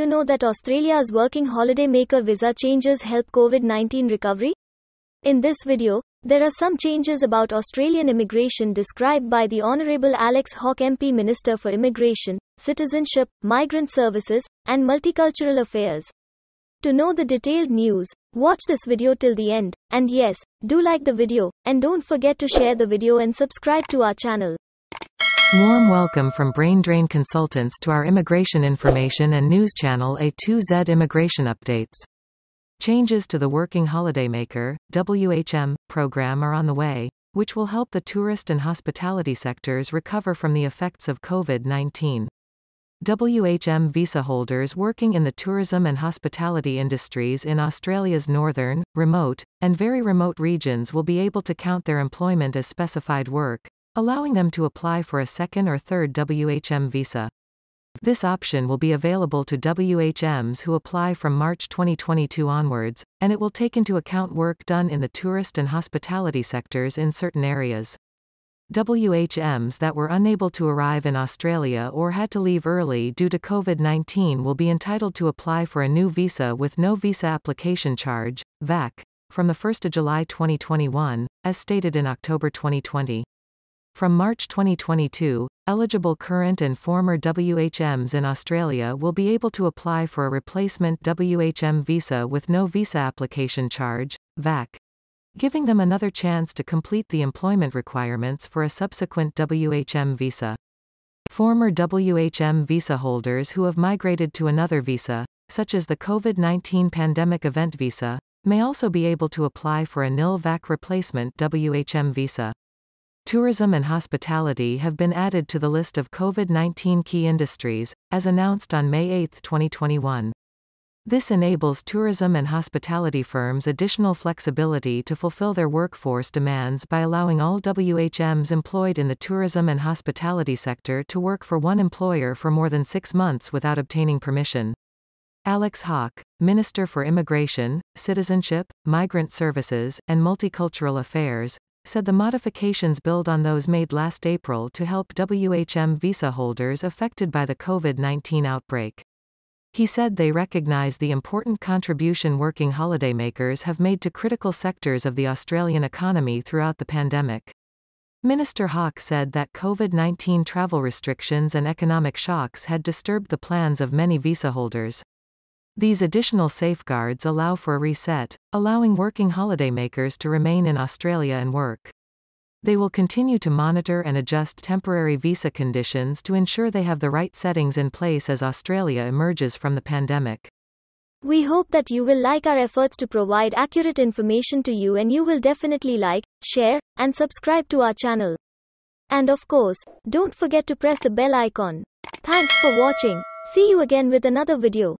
you know that Australia's working holidaymaker visa changes help COVID 19 recovery? In this video, there are some changes about Australian immigration described by the Honourable Alex Hawke MP Minister for Immigration, Citizenship, Migrant Services, and Multicultural Affairs. To know the detailed news, watch this video till the end, and yes, do like the video, and don't forget to share the video and subscribe to our channel. Warm welcome from Brain Drain Consultants to our immigration information and news channel A2Z Immigration Updates. Changes to the Working Holidaymaker WHM, program are on the way, which will help the tourist and hospitality sectors recover from the effects of COVID 19. WHM visa holders working in the tourism and hospitality industries in Australia's northern, remote, and very remote regions will be able to count their employment as specified work, allowing them to apply for a second or third WHM visa. This option will be available to WHMs who apply from March 2022 onwards, and it will take into account work done in the tourist and hospitality sectors in certain areas. WHMs that were unable to arrive in Australia or had to leave early due to COVID 19 will be entitled to apply for a new visa with no visa application charge, VAC, from 1 July 2021, as stated in October 2020. From March 2022, eligible current and former WHMs in Australia will be able to apply for a replacement WHM visa with no visa application charge, VAC, giving them another chance to complete the employment requirements for a subsequent WHM visa. Former WHM visa holders who have migrated to another visa, such as the COVID 19 pandemic event visa, may also be able to apply for a nil VAC replacement WHM visa. Tourism and hospitality have been added to the list of COVID 19 key industries, as announced on May 8, 2021. This enables tourism and hospitality firms additional flexibility to fulfill their workforce demands by allowing all WHMs employed in the tourism and hospitality sector to work for one employer for more than six months without obtaining permission. Alex Hawke, Minister for Immigration, Citizenship, Migrant Services, and Multicultural Affairs, said the modifications build on those made last April to help WHM visa holders affected by the COVID 19 outbreak. He said they recognize the important contribution working holidaymakers have made to critical sectors of the Australian economy throughout the pandemic. Minister Hawke said that COVID 19 travel restrictions and economic shocks had disturbed the plans of many visa holders. These additional safeguards allow for a reset, allowing working holidaymakers to remain in Australia and work. They will continue to monitor and adjust temporary visa conditions to ensure they have the right settings in place as Australia emerges from the pandemic. We hope that you will like our efforts to provide accurate information to you, and you will definitely like, share, and subscribe to our channel. And of course, don't forget to press the bell icon. Thanks for watching. See you again with another video.